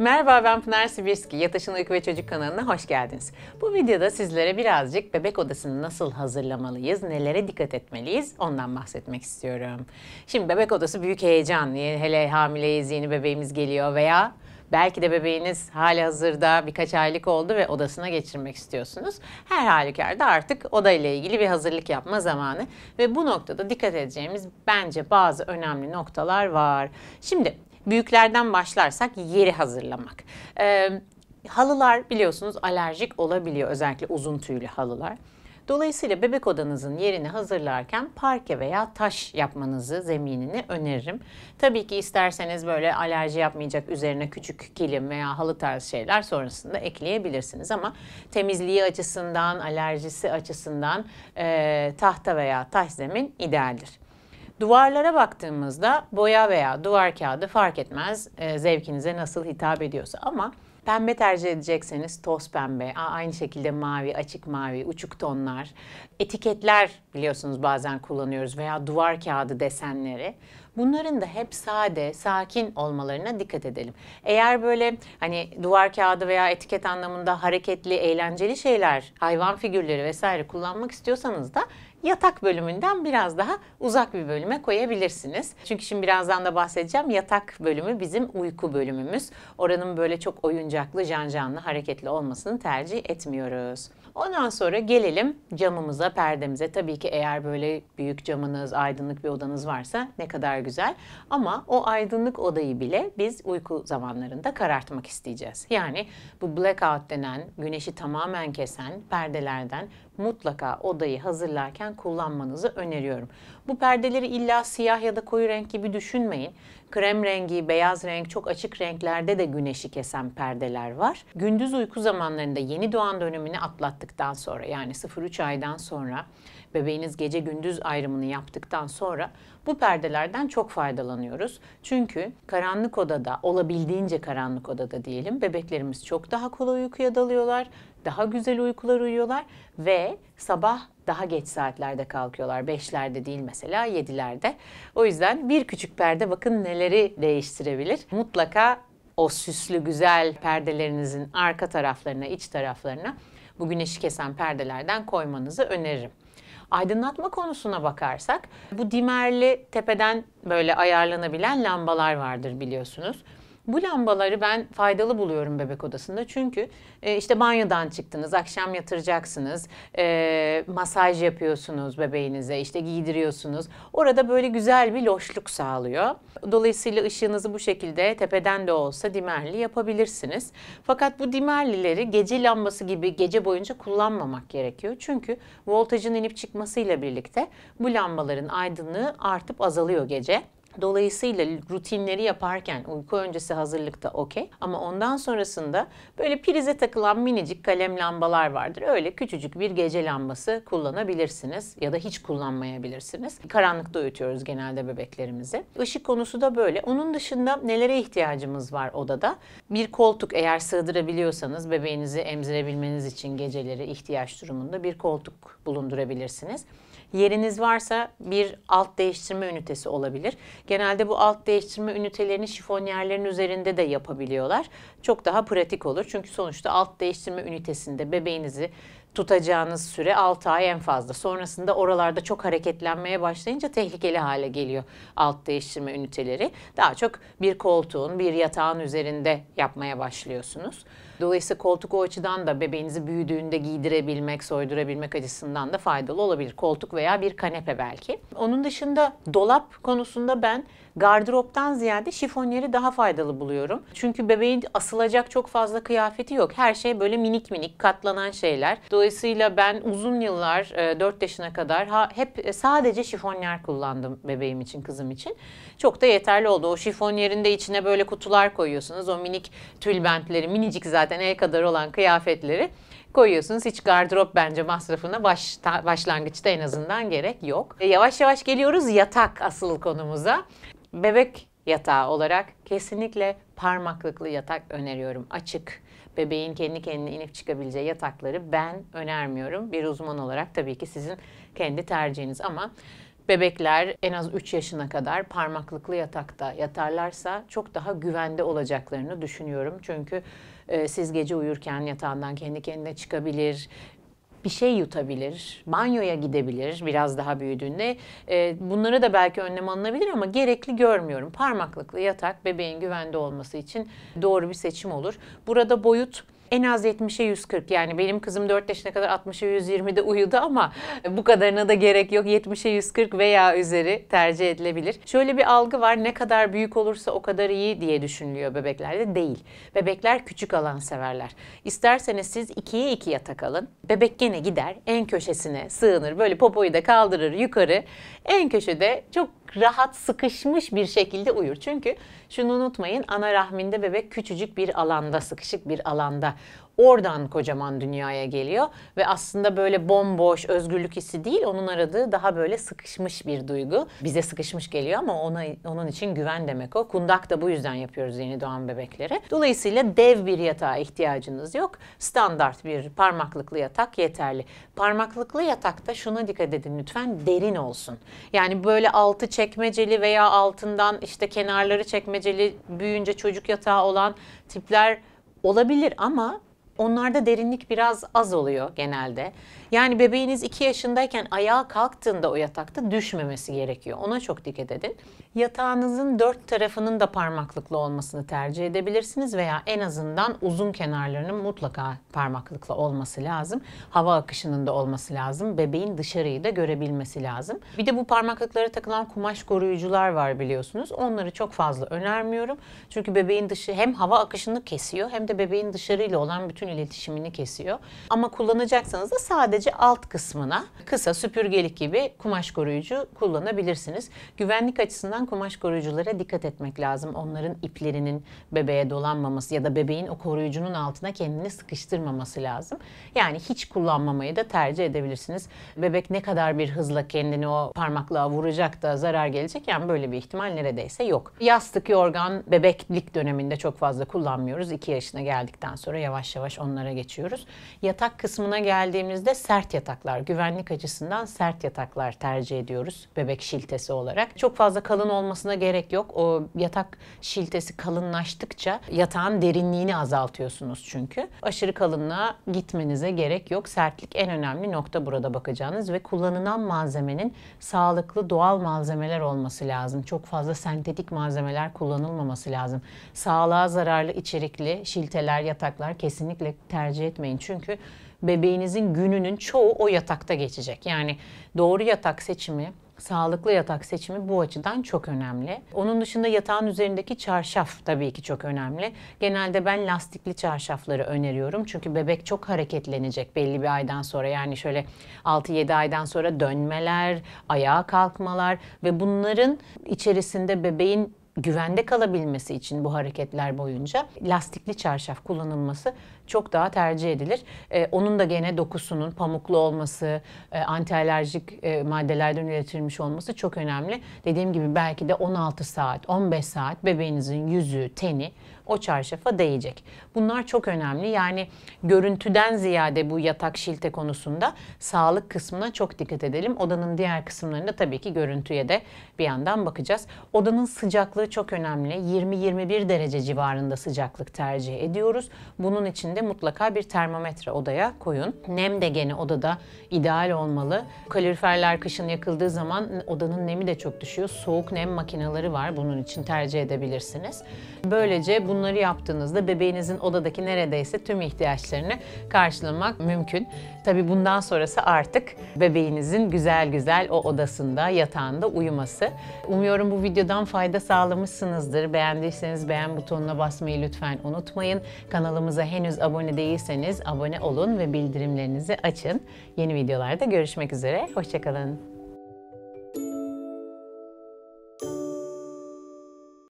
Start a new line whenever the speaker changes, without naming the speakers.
Merhaba ben Pınar Sibirski, Yataşın Uyku ve Çocuk kanalına hoş geldiniz. Bu videoda sizlere birazcık bebek odasını nasıl hazırlamalıyız, nelere dikkat etmeliyiz ondan bahsetmek istiyorum. Şimdi bebek odası büyük heyecan, hele hamileyiz, yeni bebeğimiz geliyor veya Belki de bebeğiniz hali hazırda birkaç aylık oldu ve odasına geçirmek istiyorsunuz. Her halükarda artık oda ile ilgili bir hazırlık yapma zamanı ve bu noktada dikkat edeceğimiz bence bazı önemli noktalar var. Şimdi Büyüklerden başlarsak yeri hazırlamak. Ee, halılar biliyorsunuz alerjik olabiliyor özellikle uzun tüylü halılar. Dolayısıyla bebek odanızın yerini hazırlarken parke veya taş yapmanızı, zeminini öneririm. Tabii ki isterseniz böyle alerji yapmayacak üzerine küçük kilim veya halı tarzı şeyler sonrasında ekleyebilirsiniz. Ama temizliği açısından, alerjisi açısından e, tahta veya taş zemin idealdir. Duvarlara baktığımızda boya veya duvar kağıdı fark etmez e, zevkinize nasıl hitap ediyorsa ama pembe tercih edecekseniz toz pembe, aynı şekilde mavi, açık mavi, uçuk tonlar, etiketler biliyorsunuz bazen kullanıyoruz veya duvar kağıdı desenleri. Bunların da hep sade, sakin olmalarına dikkat edelim. Eğer böyle hani duvar kağıdı veya etiket anlamında hareketli, eğlenceli şeyler, hayvan figürleri vesaire kullanmak istiyorsanız da yatak bölümünden biraz daha uzak bir bölüme koyabilirsiniz. Çünkü şimdi birazdan da bahsedeceğim. Yatak bölümü bizim uyku bölümümüz. Oranın böyle çok oyuncaklı, cancanlı, hareketli olmasını tercih etmiyoruz. Ondan sonra gelelim camımıza, perdemize. Tabii ki eğer böyle büyük camınız, aydınlık bir odanız varsa ne kadar güzel. Ama o aydınlık odayı bile biz uyku zamanlarında karartmak isteyeceğiz. Yani bu blackout denen, güneşi tamamen kesen perdelerden mutlaka odayı hazırlarken kullanmanızı öneriyorum. Bu perdeleri illa siyah ya da koyu renk gibi düşünmeyin. Krem rengi, beyaz renk, çok açık renklerde de güneşi kesen perdeler var. Gündüz uyku zamanlarında yeni doğan dönemini atlattıktan sonra yani 0-3 aydan sonra bebeğiniz gece gündüz ayrımını yaptıktan sonra bu perdelerden çok faydalanıyoruz. Çünkü karanlık odada olabildiğince karanlık odada diyelim bebeklerimiz çok daha kolay uykuya dalıyorlar daha güzel uykular uyuyorlar ve sabah daha geç saatlerde kalkıyorlar. Beşlerde değil mesela yedilerde. O yüzden bir küçük perde bakın neleri değiştirebilir. Mutlaka o süslü güzel perdelerinizin arka taraflarına, iç taraflarına bu güneşi kesen perdelerden koymanızı öneririm. Aydınlatma konusuna bakarsak bu dimerli tepeden böyle ayarlanabilen lambalar vardır biliyorsunuz. Bu lambaları ben faydalı buluyorum bebek odasında çünkü e, işte banyodan çıktınız, akşam yatıracaksınız, e, masaj yapıyorsunuz bebeğinize, işte giydiriyorsunuz. Orada böyle güzel bir loşluk sağlıyor. Dolayısıyla ışığınızı bu şekilde tepeden de olsa dimerli yapabilirsiniz. Fakat bu dimerlileri gece lambası gibi gece boyunca kullanmamak gerekiyor. Çünkü voltajın inip çıkmasıyla birlikte bu lambaların aydınlığı artıp azalıyor gece. Dolayısıyla rutinleri yaparken uyku öncesi hazırlıkta okey ama ondan sonrasında böyle prize takılan minicik kalem lambalar vardır. Öyle küçücük bir gece lambası kullanabilirsiniz ya da hiç kullanmayabilirsiniz. Karanlıkta uyutuyoruz genelde bebeklerimizi. Işık konusu da böyle. Onun dışında nelere ihtiyacımız var odada? Bir koltuk eğer sığdırabiliyorsanız bebeğinizi emzirebilmeniz için geceleri ihtiyaç durumunda bir koltuk bulundurabilirsiniz. Yeriniz varsa bir alt değiştirme ünitesi olabilir. Genelde bu alt değiştirme ünitelerini şifonyerlerin üzerinde de yapabiliyorlar. Çok daha pratik olur. Çünkü sonuçta alt değiştirme ünitesinde bebeğinizi tutacağınız süre 6 ay en fazla. Sonrasında oralarda çok hareketlenmeye başlayınca tehlikeli hale geliyor alt değiştirme üniteleri. Daha çok bir koltuğun, bir yatağın üzerinde yapmaya başlıyorsunuz. Dolayısıyla koltuk o açıdan da bebeğinizi büyüdüğünde giydirebilmek, soydurabilmek açısından da faydalı olabilir. Koltuk veya bir kanepe belki. Onun dışında dolap konusunda ben gardıroptan ziyade şifonyeri daha faydalı buluyorum. Çünkü bebeğin asılacak çok fazla kıyafeti yok. Her şey böyle minik minik katlanan şeyler. Dolayısıyla ben uzun yıllar 4 e, yaşına kadar hep sadece şifonyer kullandım bebeğim için, kızım için. Çok da yeterli oldu. O şifonyerin de içine böyle kutular koyuyorsunuz. O minik tülbentleri, minicik zaten zaten el kadar olan kıyafetleri koyuyorsunuz. Hiç gardırop bence masrafına baş, ta, başlangıçta en azından gerek yok. E, yavaş yavaş geliyoruz yatak asıl konumuza. Bebek yatağı olarak kesinlikle parmaklıklı yatak öneriyorum. Açık bebeğin kendi kendine inip çıkabileceği yatakları ben önermiyorum. Bir uzman olarak tabii ki sizin kendi tercihiniz ama bebekler en az 3 yaşına kadar parmaklıklı yatakta yatarlarsa çok daha güvende olacaklarını düşünüyorum. Çünkü e, siz gece uyurken yatağından kendi kendine çıkabilir, bir şey yutabilir, banyoya gidebilir biraz daha büyüdüğünde. E, bunları da belki önlem alınabilir ama gerekli görmüyorum. Parmaklıklı yatak bebeğin güvende olması için doğru bir seçim olur. Burada boyut en az 70'e 140 yani benim kızım 4 yaşına kadar 60'a 120'de uyudu ama bu kadarına da gerek yok 70'e 140 veya üzeri tercih edilebilir. Şöyle bir algı var ne kadar büyük olursa o kadar iyi diye düşünülüyor bebeklerde değil. Bebekler küçük alan severler. İsterseniz siz ikiye iki yatak alın. Bebek gene gider en köşesine sığınır böyle popoyu da kaldırır yukarı en köşede çok rahat sıkışmış bir şekilde uyur. Çünkü şunu unutmayın ana rahminde bebek küçücük bir alanda sıkışık bir alanda oradan kocaman dünyaya geliyor ve aslında böyle bomboş özgürlük hissi değil onun aradığı daha böyle sıkışmış bir duygu. Bize sıkışmış geliyor ama ona onun için güven demek o. Kundak da bu yüzden yapıyoruz yeni doğan bebeklere. Dolayısıyla dev bir yatağa ihtiyacınız yok. Standart bir parmaklıklı yatak yeterli. Parmaklıklı yatakta şuna dikkat edin lütfen derin olsun. Yani böyle altı çekmeceli veya altından işte kenarları çekmeceli büyüyünce çocuk yatağı olan tipler olabilir ama Onlarda derinlik biraz az oluyor genelde. Yani bebeğiniz 2 yaşındayken ayağa kalktığında o yatakta düşmemesi gerekiyor. Ona çok dikkat edin. Yatağınızın dört tarafının da parmaklıklı olmasını tercih edebilirsiniz veya en azından uzun kenarlarının mutlaka parmaklıklı olması lazım. Hava akışının da olması lazım. Bebeğin dışarıyı da görebilmesi lazım. Bir de bu parmaklıklara takılan kumaş koruyucular var biliyorsunuz. Onları çok fazla önermiyorum. Çünkü bebeğin dışı hem hava akışını kesiyor hem de bebeğin dışarıyla olan bütün iletişimini kesiyor. Ama kullanacaksanız da sadece Sadece alt kısmına kısa süpürgelik gibi kumaş koruyucu kullanabilirsiniz. Güvenlik açısından kumaş koruyuculara dikkat etmek lazım. Onların iplerinin bebeğe dolanmaması ya da bebeğin o koruyucunun altına kendini sıkıştırmaması lazım. Yani hiç kullanmamayı da tercih edebilirsiniz. Bebek ne kadar bir hızla kendini o parmaklığa vuracak da zarar gelecek yani böyle bir ihtimal neredeyse yok. Yastık, yorgan bebeklik döneminde çok fazla kullanmıyoruz. 2 yaşına geldikten sonra yavaş yavaş onlara geçiyoruz. Yatak kısmına geldiğimizde sert yataklar, güvenlik açısından sert yataklar tercih ediyoruz bebek şiltesi olarak. Çok fazla kalın olmasına gerek yok. O yatak şiltesi kalınlaştıkça yatağın derinliğini azaltıyorsunuz çünkü. Aşırı kalınlığa gitmenize gerek yok. Sertlik en önemli nokta burada bakacağınız ve kullanılan malzemenin sağlıklı doğal malzemeler olması lazım. Çok fazla sentetik malzemeler kullanılmaması lazım. Sağlığa zararlı içerikli şilteler, yataklar kesinlikle tercih etmeyin. Çünkü bebeğinizin gününün çoğu o yatakta geçecek. Yani doğru yatak seçimi Sağlıklı yatak seçimi bu açıdan çok önemli. Onun dışında yatağın üzerindeki çarşaf tabii ki çok önemli. Genelde ben lastikli çarşafları öneriyorum. Çünkü bebek çok hareketlenecek belli bir aydan sonra. Yani şöyle 6-7 aydan sonra dönmeler, ayağa kalkmalar ve bunların içerisinde bebeğin güvende kalabilmesi için bu hareketler boyunca lastikli çarşaf kullanılması çok daha tercih edilir. E, onun da gene dokusunun pamuklu olması, e, antialerjik e, maddelerden üretilmiş olması çok önemli. Dediğim gibi belki de 16 saat, 15 saat bebeğinizin yüzü, teni o çarşafa değecek. Bunlar çok önemli. Yani görüntüden ziyade bu yatak şilte konusunda sağlık kısmına çok dikkat edelim. Odanın diğer kısımlarında tabii ki görüntüye de bir yandan bakacağız. Odanın sıcaklığı çok önemli. 20-21 derece civarında sıcaklık tercih ediyoruz. Bunun için de mutlaka bir termometre odaya koyun. Nem de gene odada ideal olmalı. Kaloriferler kışın yakıldığı zaman odanın nemi de çok düşüyor. Soğuk nem makineleri var. Bunun için tercih edebilirsiniz. Böylece bunu bunları yaptığınızda bebeğinizin odadaki neredeyse tüm ihtiyaçlarını karşılamak mümkün. Tabii bundan sonrası artık bebeğinizin güzel güzel o odasında, yatağında uyuması. Umuyorum bu videodan fayda sağlamışsınızdır. Beğendiyseniz beğen butonuna basmayı lütfen unutmayın. Kanalımıza henüz abone değilseniz abone olun ve bildirimlerinizi açın. Yeni videolarda görüşmek üzere. Hoşçakalın.